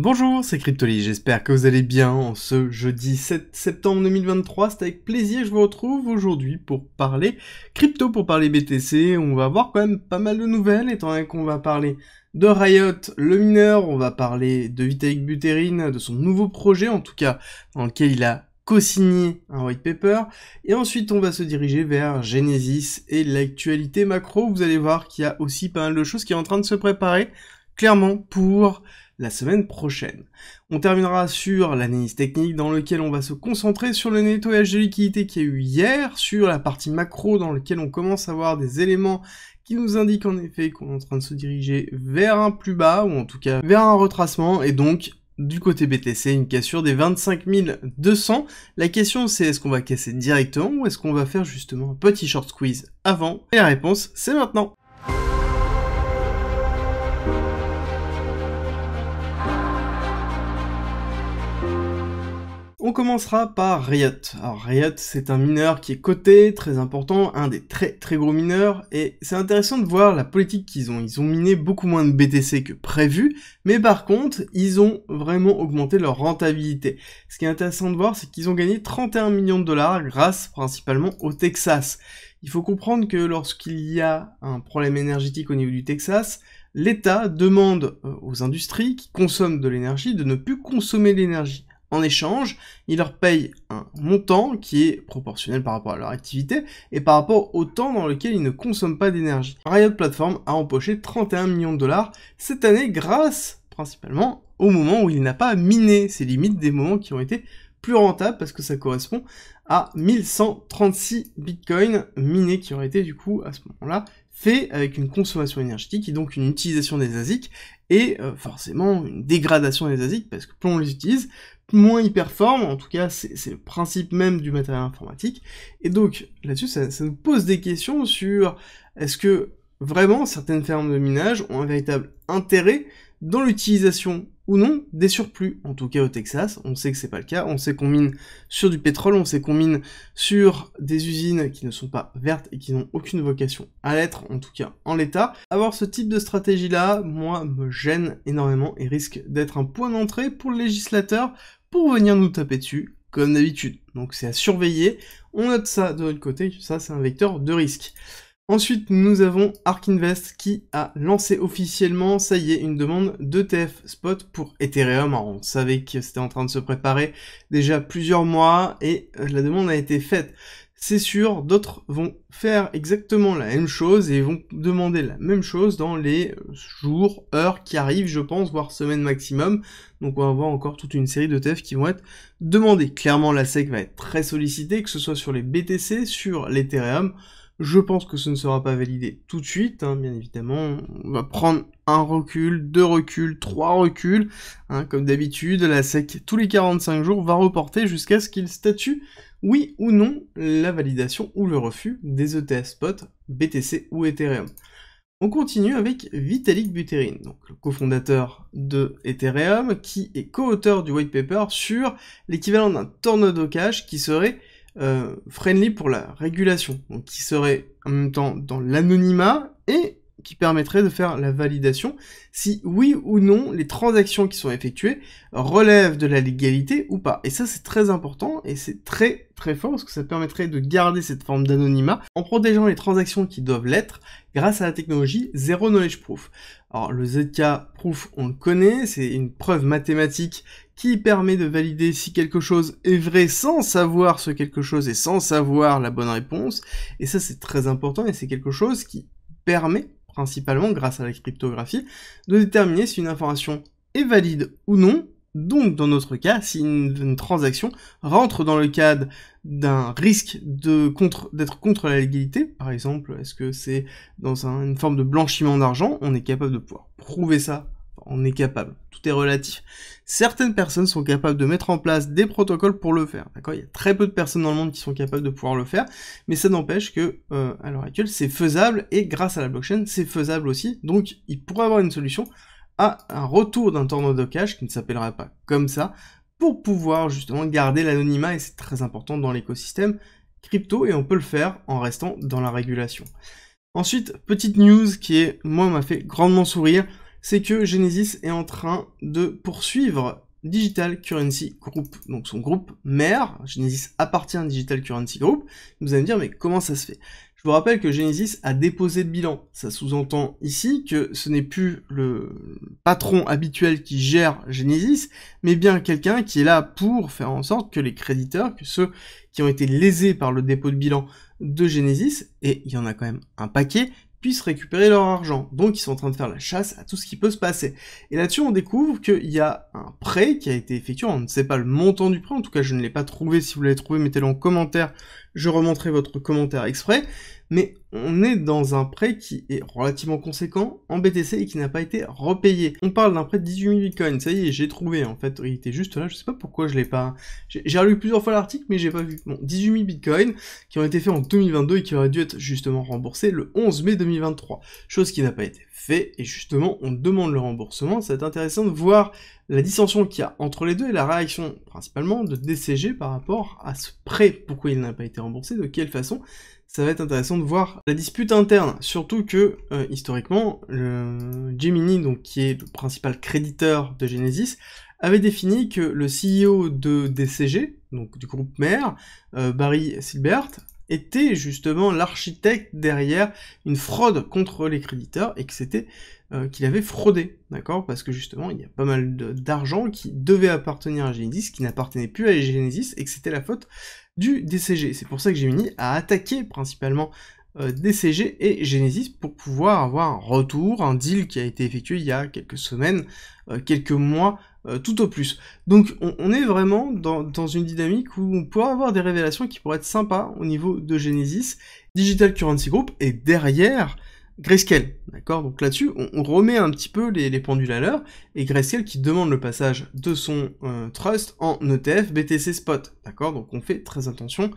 Bonjour, c'est Cryptoly, j'espère que vous allez bien en ce jeudi 7 septembre 2023. C'est avec plaisir que je vous retrouve aujourd'hui pour parler crypto, pour parler BTC. On va voir quand même pas mal de nouvelles, étant donné qu'on va parler de Riot, le mineur, on va parler de Vitalik Buterin, de son nouveau projet, en tout cas dans lequel il a co-signé un white paper. Et ensuite, on va se diriger vers Genesis et l'actualité macro. Vous allez voir qu'il y a aussi pas mal de choses qui est en train de se préparer, clairement, pour la semaine prochaine. On terminera sur l'analyse technique dans lequel on va se concentrer sur le nettoyage de liquidité qu'il y a eu hier, sur la partie macro dans lequel on commence à voir des éléments qui nous indiquent en effet qu'on est en train de se diriger vers un plus bas, ou en tout cas vers un retracement, et donc du côté BTC, une cassure des 25 200. La question c'est est-ce qu'on va casser directement ou est-ce qu'on va faire justement un petit short squeeze avant Et la réponse c'est maintenant On commencera par Riot. Alors Riot, c'est un mineur qui est coté, très important, un des très très gros mineurs, et c'est intéressant de voir la politique qu'ils ont. Ils ont miné beaucoup moins de BTC que prévu, mais par contre, ils ont vraiment augmenté leur rentabilité. Ce qui est intéressant de voir, c'est qu'ils ont gagné 31 millions de dollars grâce principalement au Texas. Il faut comprendre que lorsqu'il y a un problème énergétique au niveau du Texas, l'État demande euh, aux industries qui consomment de l'énergie de ne plus consommer l'énergie. En échange, ils leur payent un montant qui est proportionnel par rapport à leur activité et par rapport au temps dans lequel ils ne consomment pas d'énergie. Riot Platform a empoché 31 millions de dollars cette année grâce principalement au moment où il n'a pas miné ses limites des moments qui ont été plus rentables parce que ça correspond à 1136 bitcoins minés qui auraient été du coup à ce moment-là faits avec une consommation énergétique et donc une utilisation des ASIC et euh, forcément une dégradation des ASIC parce que plus on les utilise, moins il en tout cas c'est le principe même du matériel informatique, et donc là-dessus ça, ça, nous pose des questions sur est-ce que vraiment certaines fermes de minage ont un véritable intérêt dans l'utilisation ou non des surplus. En tout cas au Texas, on sait que c'est pas le cas. On sait qu'on mine sur du pétrole, on sait qu'on mine sur des usines qui ne sont pas vertes et qui n'ont aucune vocation à l'être, en tout cas en l'état. Avoir ce type de stratégie là, moi, me gêne énormément et risque d'être un point d'entrée pour le législateur pour venir nous taper dessus comme d'habitude. Donc c'est à surveiller. On note ça de notre côté, ça c'est un vecteur de risque. Ensuite, nous avons ARK Invest qui a lancé officiellement, ça y est, une demande de d'ETF spot pour Ethereum. Alors, on savait que c'était en train de se préparer déjà plusieurs mois et euh, la demande a été faite. C'est sûr, d'autres vont faire exactement la même chose et vont demander la même chose dans les euh, jours, heures qui arrivent, je pense, voire semaine maximum. Donc on va avoir encore toute une série de d'ETF qui vont être demandées. Clairement, la SEC va être très sollicitée, que ce soit sur les BTC, sur l'Ethereum, je pense que ce ne sera pas validé tout de suite, hein, bien évidemment. On va prendre un recul, deux reculs, trois reculs. Hein, comme d'habitude, la SEC, tous les 45 jours, va reporter jusqu'à ce qu'il statue, oui ou non, la validation ou le refus des ETS spots BTC ou Ethereum. On continue avec Vitalik Buterin, donc le cofondateur de Ethereum, qui est co-auteur du white paper sur l'équivalent d'un tornado cash qui serait euh, friendly pour la régulation, donc qui serait en même temps dans l'anonymat et qui permettrait de faire la validation si oui ou non les transactions qui sont effectuées relèvent de la légalité ou pas. Et ça c'est très important et c'est très très fort parce que ça permettrait de garder cette forme d'anonymat en protégeant les transactions qui doivent l'être grâce à la technologie Zero Knowledge Proof. Alors le ZK Proof on le connaît, c'est une preuve mathématique qui permet de valider si quelque chose est vrai sans savoir ce quelque chose et sans savoir la bonne réponse. Et ça c'est très important et c'est quelque chose qui permet principalement grâce à la cryptographie, de déterminer si une information est valide ou non. Donc, dans notre cas, si une, transaction rentre dans le cadre d'un risque contre, d'être contre la légalité, par exemple, est-ce que c'est dans une forme de blanchiment d'argent, on est capable de pouvoir prouver ça on est capable. Tout est relatif. Certaines personnes sont capables de mettre en place des protocoles pour le faire. D'accord Il y a très peu de personnes dans le monde qui sont capables de pouvoir le faire, mais ça n'empêche que euh, à l'heure actuelle, c'est faisable et grâce à la blockchain, c'est faisable aussi. Donc, il pourrait avoir une solution à un retour d'un tournoi de cash qui ne s'appellera pas comme ça pour pouvoir justement garder l'anonymat et c'est très important dans l'écosystème crypto et on peut le faire en restant dans la régulation. Ensuite, petite news qui est moi m'a fait grandement sourire c'est que Genesis est en train de poursuivre Digital Currency Group, donc son groupe mère. Genesis appartient à Digital Currency Group. Vous allez me dire, mais comment ça se fait je vous rappelle que Genesis a déposé de bilan. Ça sous-entend ici que ce n'est plus le patron habituel qui gère Genesis, mais bien quelqu'un qui est là pour faire en sorte que les créditeurs, que ceux qui ont été lésés par le dépôt de bilan de Genesis, et il y en a quand même un paquet, puissent récupérer leur argent. Donc ils sont en train de faire la chasse à tout ce qui peut se passer. Et là-dessus, on découvre qu'il y a un prêt qui a été effectué. On ne sait pas le montant du prêt, en tout cas je ne l'ai pas trouvé. Si vous l'avez trouvé, mettez-le en commentaire je remonterai votre commentaire exprès, mais on est dans un prêt qui est relativement conséquent en BTC et qui n'a pas été repayé. On parle d'un prêt de 18 000 bitcoins, ça y est, j'ai trouvé en fait, il était juste là, je ne sais pas pourquoi je l'ai pas... J'ai relu plusieurs fois l'article mais j'ai pas vu. Bon, 18 000 bitcoins qui ont été faits en 2022 et qui auraient dû être justement remboursés le 11 mai 2023, chose qui n'a pas été faite et justement on demande le remboursement, c'est intéressant de voir la dissension qu'il y a entre les deux et la réaction principalement de DCG par rapport à ce prêt, pourquoi il n'a pas été remboursé, de quelle façon. Ça va être intéressant de voir la dispute interne, surtout que euh, historiquement, le Gemini, donc qui est le principal créditeur de Genesis, avait défini que le CEO de DCG, donc du groupe mère, euh, Barry Silbert, était justement l'architecte derrière une fraude contre les créditeurs et que c'était euh, qu'il avait fraudé, d'accord Parce que justement, il y a pas mal d'argent qui devait appartenir à Genesis, qui n'appartenait plus à Genesis et que c'était la faute du DCG. C'est pour ça que Gemini a attaqué principalement euh, DCG et Genesis pour pouvoir avoir un retour, un deal qui a été effectué il y a quelques semaines, euh, quelques mois euh, tout au plus. Donc on, est vraiment dans, une dynamique où on pourrait avoir des révélations qui pourraient être sympas au niveau de Genesis. Digital Currency Group et derrière Grayscale, d'accord Donc là-dessus, on, remet un petit peu les, pendules à l'heure, et Grayscale qui demande le passage de son euh, trust en ETF BTC Spot, d'accord Donc on fait très attention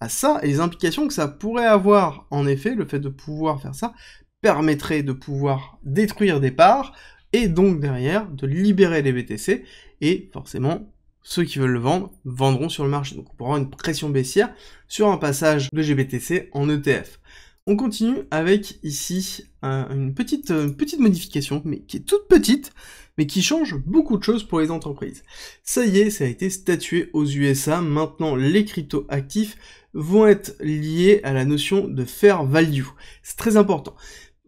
à ça, et les implications que ça pourrait avoir, en effet, le fait de pouvoir faire ça, permettrait de pouvoir détruire des parts, et donc derrière de libérer les BTC, et forcément ceux qui veulent le vendre vendront sur le marché. Donc on pourra une pression baissière sur un passage de GBTC en ETF. On continue avec ici une petite, petite modification, mais qui est toute petite, mais qui change beaucoup de choses pour les entreprises. Ça y est, ça a été statué aux USA. Maintenant, les crypto actifs vont être liés à la notion de fair value. C'est très important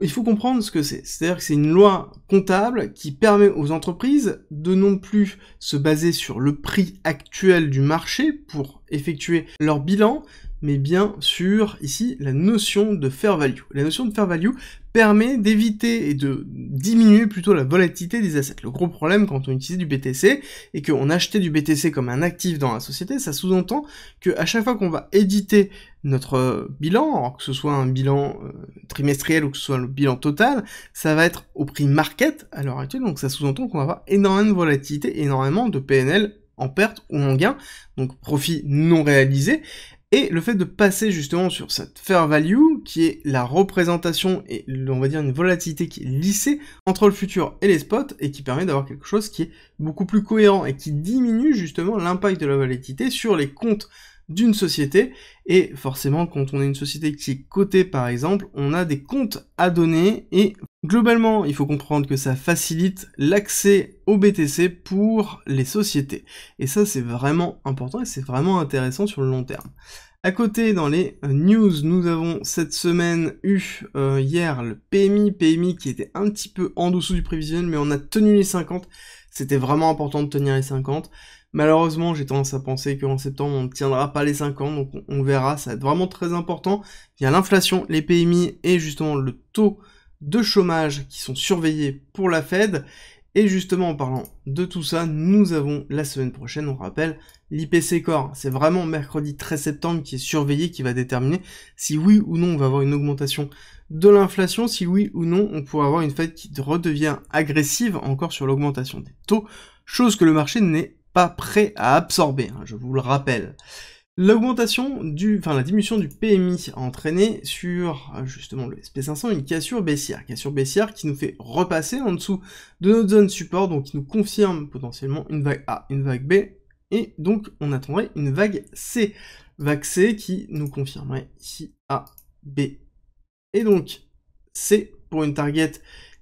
il faut comprendre ce que c'est. C'est-à-dire que c'est une loi comptable qui permet aux entreprises de non plus se baser sur le prix actuel du marché pour effectuer leur bilan, mais bien sur, ici, la notion de fair value. La notion de fair value permet d'éviter et de diminuer plutôt la volatilité des assets. Le gros problème quand on utilise du BTC et qu'on achetait du BTC comme un actif dans la société, ça sous-entend qu'à chaque fois qu'on va éditer notre euh, bilan, que ce soit un bilan euh, trimestriel ou que ce soit le bilan total, ça va être au prix market à l'heure actuelle, donc ça sous-entend qu'on va avoir énormément de volatilité, énormément de PNL en perte ou en gain, donc profit non réalisé, et le fait de passer justement sur cette fair value, qui est la représentation et on va dire une volatilité qui est lissée entre le futur et les spots, et qui permet d'avoir quelque chose qui est beaucoup plus cohérent et qui diminue justement l'impact de la volatilité sur les comptes d'une société. Et forcément, quand on est une société qui est cotée par exemple, on a des comptes à donner et globalement, il faut comprendre que ça facilite l'accès au BTC pour les sociétés. Et ça, c'est vraiment important et c'est vraiment intéressant sur le long terme. À côté, dans les euh, news, nous avons cette semaine eu euh, hier le PMI, PMI qui était un petit peu en dessous du prévisionnel, mais on a tenu les 50. C'était vraiment important de tenir les 50. Malheureusement, j'ai tendance à penser qu'en septembre, on ne tiendra pas les 5 ans, donc on verra, ça va être vraiment très important. Il y a l'inflation, les PMI et justement le taux de chômage qui sont surveillés pour la Fed. Et justement, en parlant de tout ça, nous avons la semaine prochaine, on rappelle, l'IPC Core. C'est vraiment mercredi 13 septembre qui est surveillé, qui va déterminer si oui ou non on va avoir une augmentation de l'inflation, si oui ou non on pourrait avoir une Fed qui redevient agressive encore sur l'augmentation des taux, chose que le marché n'est prêt à absorber, hein, je vous le rappelle. L'augmentation du, enfin la diminution du PMI a entraîné sur euh, justement le SP500 une cassure baissière, cassure baissière qui nous fait repasser en dessous de notre zone support, donc qui nous confirme potentiellement une vague A, une vague B, et donc on attendrait une vague C, vague C qui nous confirmerait ici A, B, et donc C pour une target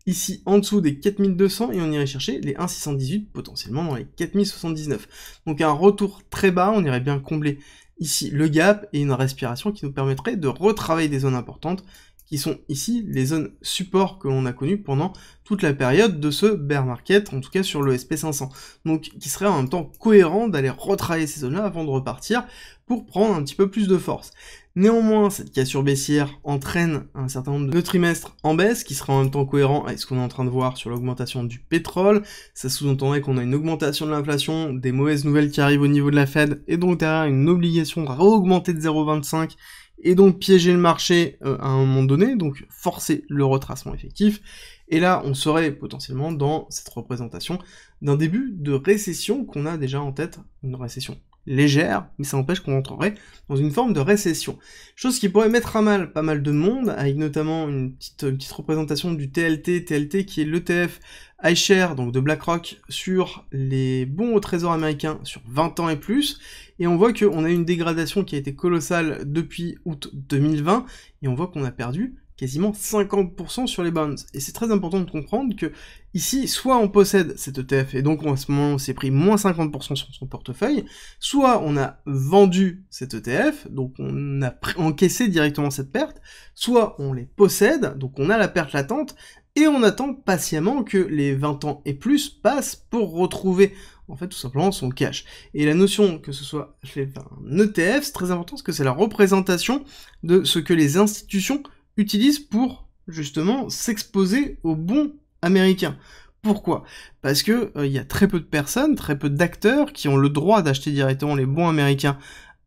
ici en dessous des 4200 et on irait chercher les 1618 potentiellement dans les 4079. Donc un retour très bas, on irait bien combler ici le gap et une respiration qui nous permettrait de retravailler des zones importantes qui sont ici les zones support que l'on a connues pendant toute la période de ce bear market, en tout cas sur le SP500. Donc qui serait en même temps cohérent d'aller retravailler ces zones-là avant de repartir pour prendre un petit peu plus de force. Néanmoins, cette cassure baissière entraîne un certain nombre de trimestres en baisse, qui sera en même temps cohérent avec ce qu'on est en train de voir sur l'augmentation du pétrole. Ça sous-entendrait qu'on a une augmentation de l'inflation, des mauvaises nouvelles qui arrivent au niveau de la Fed, et donc derrière une obligation de augmenter de 0,25 et donc piéger le marché euh, à un moment donné, donc forcer le retracement effectif. Et là, on serait potentiellement dans cette représentation d'un début de récession qu'on a déjà en tête, une récession légère, mais ça empêche qu'on entrerait dans une forme de récession. Chose qui pourrait mettre à mal pas mal de monde, avec notamment une petite, petite représentation du TLT, TLT qui est l'ETF iShare, donc de BlackRock, sur les bons au trésor américain sur 20 ans et plus, et on voit qu'on a une dégradation qui a été colossale depuis août 2020, et on voit qu'on a perdu quasiment 50% sur les bonds, Et c'est très important de comprendre que ici, soit on possède cet ETF et donc en ce moment on s'est pris moins 50% sur son portefeuille, soit on a vendu cet ETF, donc on a encaissé directement cette perte, soit on les possède, donc on a la perte latente, et on attend patiemment que les 20 ans et plus passent pour retrouver en fait tout simplement son cash. Et la notion que ce soit un ETF, c'est très important parce que c'est la représentation de ce que les institutions utilise pour justement s'exposer aux bons américains. Pourquoi Parce que euh, il y a très peu de personnes, très peu d'acteurs qui ont le droit d'acheter directement les bons américains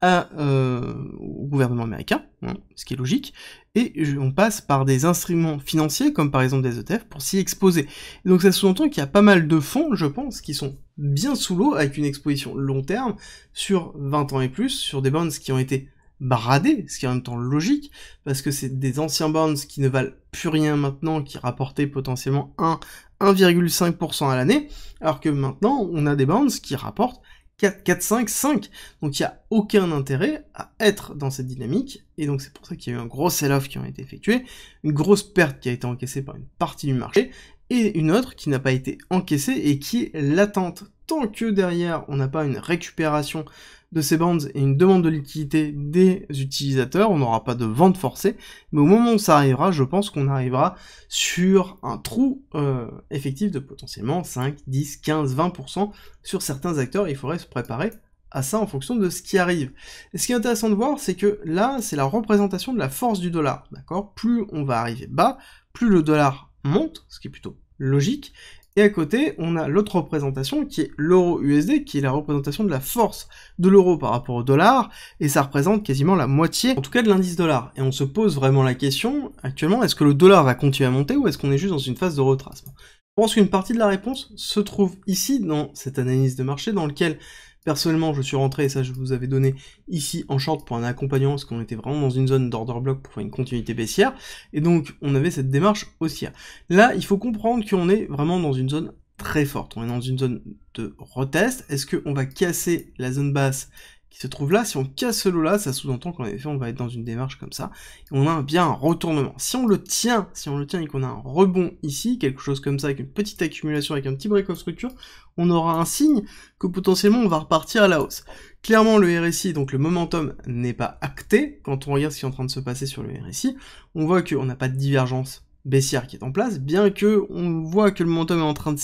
euh, au gouvernement américain, hein, ce qui est logique, et on passe par des instruments financiers, comme par exemple des ETF, pour s'y exposer. donc ça sous-entend qu'il y a pas mal de fonds, je pense, qui sont bien sous l'eau, avec une exposition long terme, sur 20 ans et plus, sur des bonds qui ont été bradé, ce qui est en même temps logique, parce que c'est des anciens bonds qui ne valent plus rien maintenant, qui rapportaient potentiellement 1,5% à l'année, alors que maintenant on a des bonds qui rapportent 4, 4 5, 5. Donc il n'y a aucun intérêt à être dans cette dynamique, et donc c'est pour ça qu'il y a eu un gros sell-off qui a été effectué, une grosse perte qui a été encaissée par une partie du marché, et une autre qui n'a pas été encaissée et qui est latente. Tant que derrière on n'a pas une récupération de ces bandes et une demande de liquidité des utilisateurs, on n'aura pas de vente forcée, mais au moment où ça arrivera, je pense qu'on arrivera sur un trou euh, effectif de potentiellement 5, 10, 15, 20% sur certains acteurs, il faudrait se préparer à ça en fonction de ce qui arrive. ce qui est intéressant de voir, c'est que là, c'est la représentation de la force du dollar, d'accord Plus on va arriver bas, plus le dollar monte, ce qui est plutôt logique, et à côté, on a l'autre représentation qui est l'euro-USD, qui est la représentation de la force de l'euro par rapport au dollar, et ça représente quasiment la moitié, en tout cas de l'indice dollar. Et on se pose vraiment la question, actuellement, est-ce que le dollar va continuer à monter ou est-ce qu'on est juste dans une phase de retracement Je pense qu'une partie de la réponse se trouve ici, dans cette analyse de marché, dans laquelle Personnellement, je suis rentré, et ça je vous avais donné ici en short pour un accompagnement, parce qu'on était vraiment dans une zone d'order bloc pour faire une continuité baissière, et donc on avait cette démarche haussière. Là, il faut comprendre qu'on est vraiment dans une zone très forte, on est dans une zone de retest, est-ce qu'on va casser la zone basse qui se trouve là, si on casse ce lot-là, ça sous-entend qu'en effet, on va être dans une démarche comme ça. Et on a bien un retournement. Si on le tient, si on le tient et qu'on a un rebond ici, quelque chose comme ça, avec une petite accumulation, avec un petit break of structure, on aura un signe que potentiellement on va repartir à la hausse. Clairement, le RSI, donc le momentum, n'est pas acté. Quand on regarde ce qui est en train de se passer sur le RSI, on voit qu'on n'a pas de divergence baissière qui est en place, bien que on voit que le momentum est en train de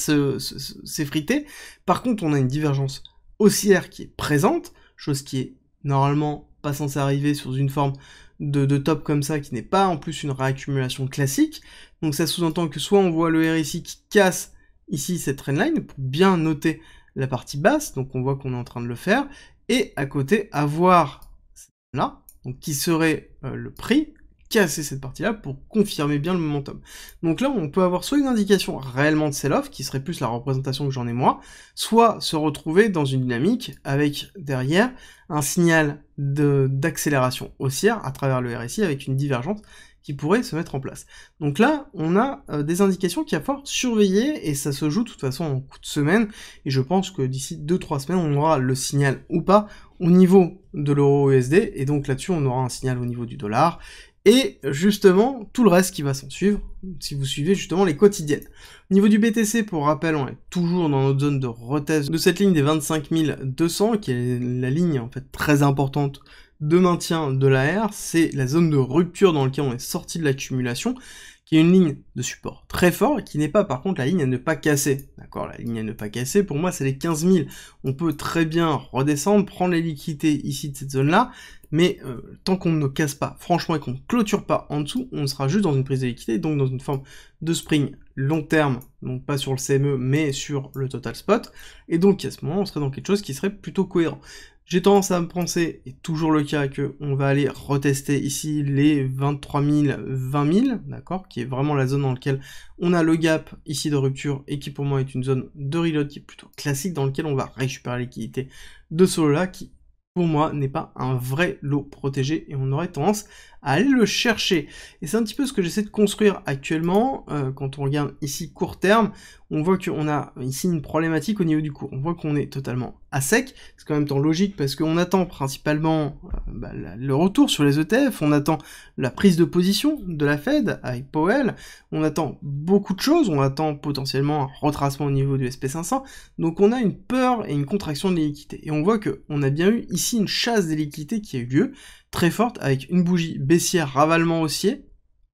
s'effriter. Par contre, on a une divergence haussière qui est présente, chose qui est normalement pas censée arriver sur une forme de, top comme ça, qui n'est pas en plus une réaccumulation classique. Donc ça sous-entend que soit on voit le RSI qui casse ici cette trendline pour bien noter la partie basse, donc on voit qu'on est en train de le faire, et à côté avoir là, donc qui serait euh, le prix, casser cette partie-là pour confirmer bien le momentum. Donc là, on peut avoir soit une indication réellement de sell-off, qui serait plus la représentation que j'en ai moi, soit se retrouver dans une dynamique avec derrière un signal d'accélération haussière à travers le RSI avec une divergence qui pourrait se mettre en place. Donc là, on a euh, des indications qu'il va falloir surveiller et ça se joue de toute façon en coup de semaine. Et je pense que d'ici 2-3 semaines, on aura le signal ou pas au niveau de l'euro USD et donc là-dessus, on aura un signal au niveau du dollar et justement tout le reste qui va s'en suivre, si vous suivez justement les quotidiennes. Au niveau du BTC, pour rappel, on est toujours dans notre zone de retest de cette ligne des 25 200, qui est la ligne en fait très importante de maintien de la R, c'est la zone de rupture dans laquelle on est sorti de l'accumulation, qui est une ligne de support très fort, qui n'est pas par contre la ligne à ne pas casser. D'accord, la ligne à ne pas casser, pour moi c'est les 15 000. On peut très bien redescendre, prendre les liquidités ici de cette zone-là, mais euh, tant qu'on ne casse pas, franchement, et qu'on ne clôture pas en dessous, on sera juste dans une prise de liquidité, donc dans une forme de spring long terme, donc pas sur le CME, mais sur le total spot, et donc à ce moment, on serait dans quelque chose qui serait plutôt cohérent. J'ai tendance à me penser, et toujours le cas, que on va aller retester ici les 23 000, 20 000, d'accord, qui est vraiment la zone dans laquelle on a le gap ici de rupture et qui pour moi est une zone de reload qui est plutôt classique dans laquelle on va récupérer l'équité de de là qui pour moi, n'est pas un vrai lot protégé et on aurait tendance à aller le chercher. Et c'est un petit peu ce que j'essaie de construire actuellement. Euh, quand on regarde ici court terme, on voit qu'on a ici une problématique au niveau du cours. On voit qu'on est totalement à sec. C'est quand même temps logique parce qu'on attend principalement euh, bah, le retour sur les ETF, on attend la prise de position de la Fed avec Powell, on attend beaucoup de choses, on attend potentiellement un retracement au niveau du SP500. Donc on a une peur et une contraction de l'équité. Et on voit qu'on a bien eu ici une chasse des liquidités qui a eu lieu très forte avec une bougie baissière ravalement haussier,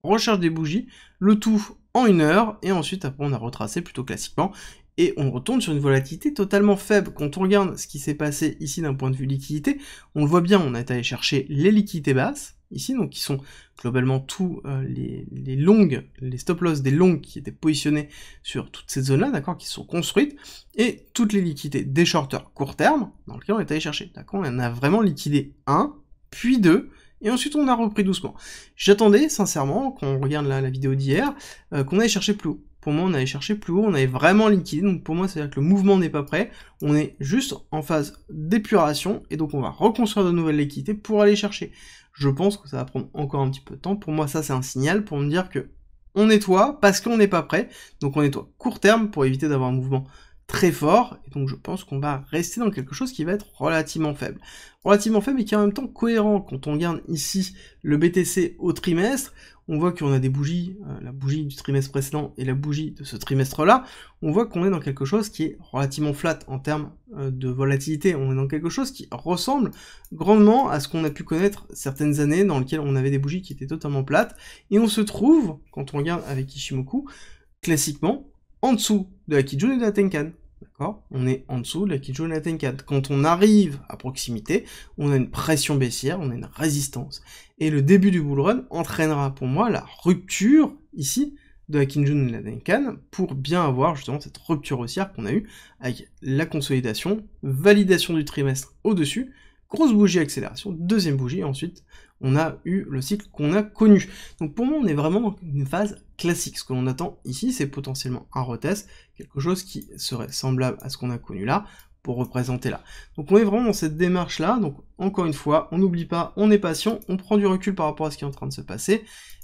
recherche des bougies, le tout en une heure, et ensuite après on a retracé plutôt classiquement, et on retourne sur une volatilité totalement faible. Quand on regarde ce qui s'est passé ici d'un point de vue liquidité, on le voit bien, on est allé chercher les liquidités basses, ici, donc qui sont globalement tous euh, les, longues, les stop-loss des longues qui étaient positionnés sur toutes ces zones là d'accord, qui sont construites, et toutes les liquidités des shorters court terme, dans lequel on est allé chercher, d'accord, on en a vraiment liquidé un, puis deux, et ensuite on a repris doucement. J'attendais sincèrement, qu'on regarde la, vidéo d'hier, euh, qu'on aille chercher plus haut. Pour moi, on allait chercher plus haut, on avait vraiment liquidé, donc pour moi, c'est-à-dire que le mouvement n'est pas prêt, on est juste en phase d'épuration, et donc on va reconstruire de nouvelles liquidités pour aller chercher. Je pense que ça va prendre encore un petit peu de temps, pour moi, ça c'est un signal pour me dire que on nettoie parce qu'on n'est pas prêt, donc on nettoie court terme pour éviter d'avoir un mouvement très fort, et donc je pense qu'on va rester dans quelque chose qui va être relativement faible. Relativement faible et qui est en même temps cohérent. Quand on regarde ici le BTC au trimestre, on voit qu'on a des bougies, euh, la bougie du trimestre précédent et la bougie de ce trimestre-là, on voit qu'on est dans quelque chose qui est relativement flat en termes euh, de volatilité. On est dans quelque chose qui ressemble grandement à ce qu'on a pu connaître certaines années dans lesquelles on avait des bougies qui étaient totalement plates. Et on se trouve, quand on regarde avec Ishimoku, classiquement en dessous de la Kijun et de la Tenkan. D'accord On est en dessous de la de la Tenkan. Quand on arrive à proximité, on a une pression baissière, on a une résistance. Et le début du bull run entraînera pour moi la rupture, ici, de la Kinjun et la Tenkan, pour bien avoir justement cette rupture haussière qu'on a eue avec la consolidation, validation du trimestre au-dessus, grosse bougie accélération, deuxième bougie, et ensuite on a eu le cycle qu'on a connu. Donc pour moi, on est vraiment dans une phase classique. Ce que l'on attend ici, c'est potentiellement un retest, quelque chose qui serait semblable à ce qu'on a connu là, pour représenter là. Donc on est vraiment dans cette démarche là, donc encore une fois, on n'oublie pas, on est patient, on prend du recul par rapport à ce qui est en train de se passer,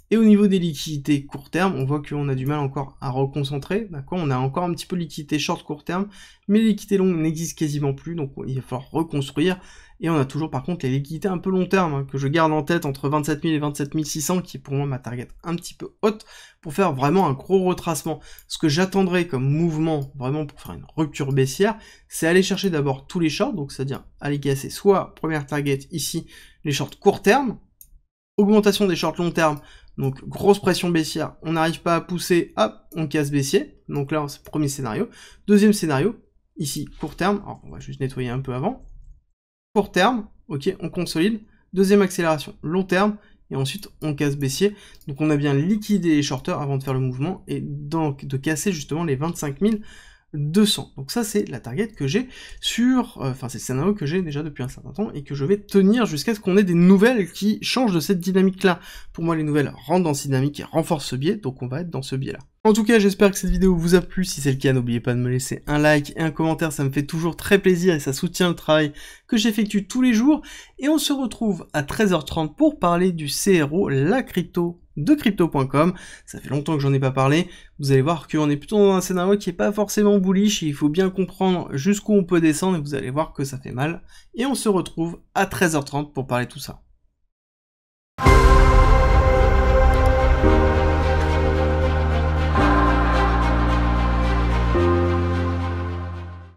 et au niveau des liquidités court terme, on voit qu'on a du mal encore à reconcentrer. D'accord on a encore un petit peu de liquidité short court terme, mais les liquidités longues n'existent quasiment plus, donc il va falloir reconstruire. Et on a toujours par contre les liquidités un peu long terme, hein, que je garde en tête entre 27 000 et 27 600, qui est pour moi ma target un petit peu haute, pour faire vraiment un gros retracement. Ce que j'attendrai comme mouvement, vraiment pour faire une rupture baissière, c'est aller chercher d'abord tous les shorts, donc c'est-à-dire aller casser soit première target ici, les shorts court terme, augmentation des shorts long terme, donc grosse pression baissière, on n'arrive pas à pousser, hop, on casse baissier. Donc là, c'est le premier scénario. Deuxième scénario, ici, court terme. Alors on va juste nettoyer un peu avant. Court terme, ok, on consolide. Deuxième accélération, long terme. Et ensuite, on casse baissier. Donc on a bien liquidé les shorters avant de faire le mouvement et donc de casser justement les 25 000 200. Donc ça, c'est la target que j'ai sur... Euh, enfin, c'est le scénario que j'ai déjà depuis un certain temps et que je vais tenir jusqu'à ce qu'on ait des nouvelles qui changent de cette dynamique-là. Pour moi, les nouvelles rentrent dans cette dynamique et renforcent ce biais, donc on va être dans ce biais-là. En tout cas, j'espère que cette vidéo vous a plu. Si c'est le cas, n'oubliez pas de me laisser un like et un commentaire. Ça me fait toujours très plaisir et ça soutient le travail que j'effectue tous les jours. Et on se retrouve à 13h30 pour parler du CRO, la crypto de crypto.com. Ça fait longtemps que j'en ai pas parlé. Vous allez voir qu'on est plutôt dans un scénario qui est pas forcément bullish et il faut bien comprendre jusqu'où on peut descendre et vous allez voir que ça fait mal. Et on se retrouve à 13h30 pour parler tout ça.